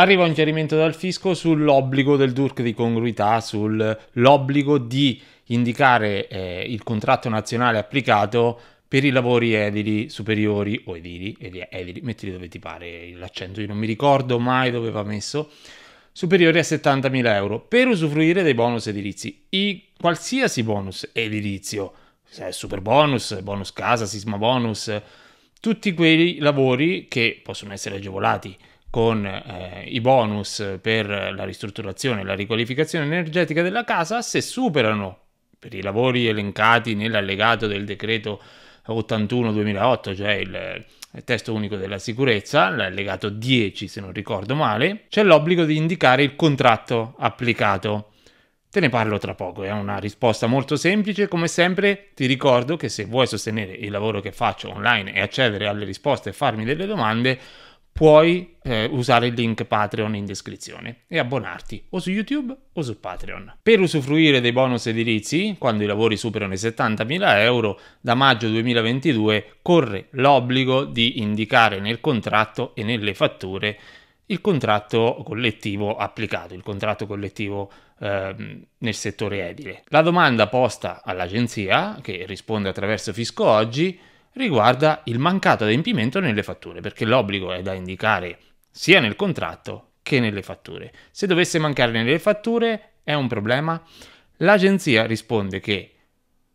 Arriva un chiarimento dal fisco sull'obbligo del DURC di congruità, sull'obbligo di indicare eh, il contratto nazionale applicato per i lavori edili superiori o edili, edili, edili, mettili dove ti pare l'accento, io non mi ricordo mai dove va messo, superiori a 70.000 euro per usufruire dei bonus edilizi. I, qualsiasi bonus edilizio, super bonus, bonus casa, sisma bonus, tutti quei lavori che possono essere agevolati con eh, i bonus per la ristrutturazione e la riqualificazione energetica della casa, se superano per i lavori elencati nell'allegato del decreto 81-2008, cioè il, il eh, testo unico della sicurezza, l'allegato 10 se non ricordo male, c'è l'obbligo di indicare il contratto applicato. Te ne parlo tra poco, è una risposta molto semplice, come sempre ti ricordo che se vuoi sostenere il lavoro che faccio online e accedere alle risposte e farmi delle domande, puoi eh, usare il link Patreon in descrizione e abbonarti o su YouTube o su Patreon. Per usufruire dei bonus edilizi, quando i lavori superano i 70.000 euro, da maggio 2022 corre l'obbligo di indicare nel contratto e nelle fatture il contratto collettivo applicato, il contratto collettivo eh, nel settore edile. La domanda posta all'agenzia, che risponde attraverso Fisco Oggi, riguarda il mancato adempimento nelle fatture, perché l'obbligo è da indicare sia nel contratto che nelle fatture. Se dovesse mancare nelle fatture è un problema? L'agenzia risponde che,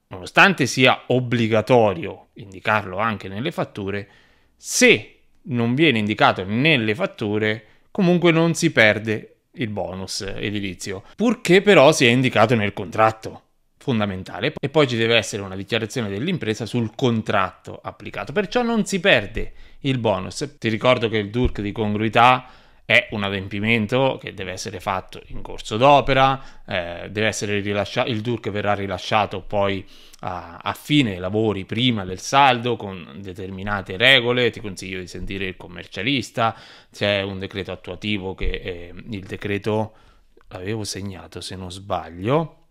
nonostante sia obbligatorio indicarlo anche nelle fatture, se non viene indicato nelle fatture, comunque non si perde il bonus edilizio, purché però sia indicato nel contratto fondamentale e poi ci deve essere una dichiarazione dell'impresa sul contratto applicato, perciò non si perde il bonus. Ti ricordo che il DURC di congruità è un adempimento che deve essere fatto in corso d'opera, eh, deve essere rilasciato, il DURC verrà rilasciato poi a, a fine lavori, prima del saldo, con determinate regole, ti consiglio di sentire il commercialista, c'è un decreto attuativo che eh, il decreto avevo segnato se non sbaglio,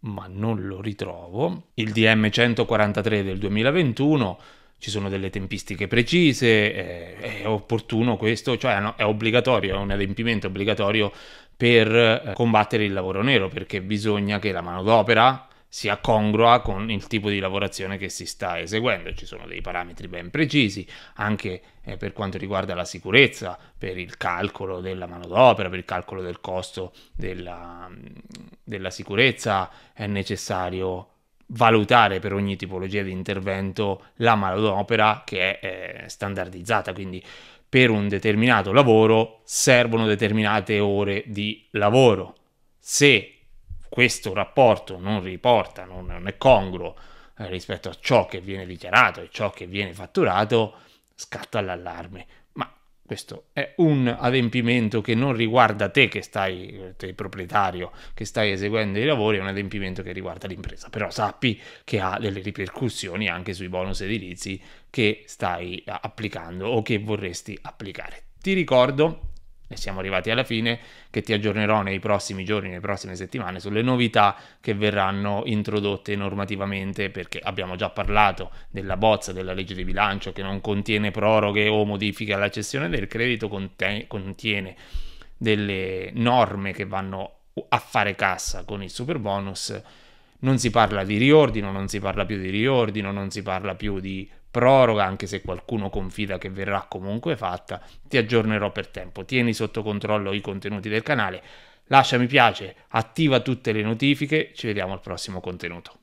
ma non lo ritrovo. Il DM 143 del 2021 ci sono delle tempistiche precise, è, è opportuno questo, cioè è obbligatorio, è un adempimento obbligatorio per eh, combattere il lavoro nero, perché bisogna che la manodopera sia congrua con il tipo di lavorazione che si sta eseguendo. Ci sono dei parametri ben precisi, anche eh, per quanto riguarda la sicurezza, per il calcolo della manodopera, per il calcolo del costo della, della sicurezza, è necessario valutare per ogni tipologia di intervento la manodopera che è eh, standardizzata, quindi per un determinato lavoro servono determinate ore di lavoro. Se questo rapporto non riporta, non, non è congruo eh, rispetto a ciò che viene dichiarato e ciò che viene fatturato, scatta l'allarme. Ma questo è un adempimento che non riguarda te che stai, te proprietario, che stai eseguendo i lavori, è un adempimento che riguarda l'impresa. Però sappi che ha delle ripercussioni anche sui bonus edilizi che stai applicando o che vorresti applicare. Ti ricordo e siamo arrivati alla fine, che ti aggiornerò nei prossimi giorni, nelle prossime settimane sulle novità che verranno introdotte normativamente perché abbiamo già parlato della bozza della legge di bilancio che non contiene proroghe o modifiche alla cessione del credito, contiene delle norme che vanno a fare cassa con il super bonus non si parla di riordino, non si parla più di riordino, non si parla più di proroga, anche se qualcuno confida che verrà comunque fatta, ti aggiornerò per tempo. Tieni sotto controllo i contenuti del canale, lascia mi piace, attiva tutte le notifiche, ci vediamo al prossimo contenuto.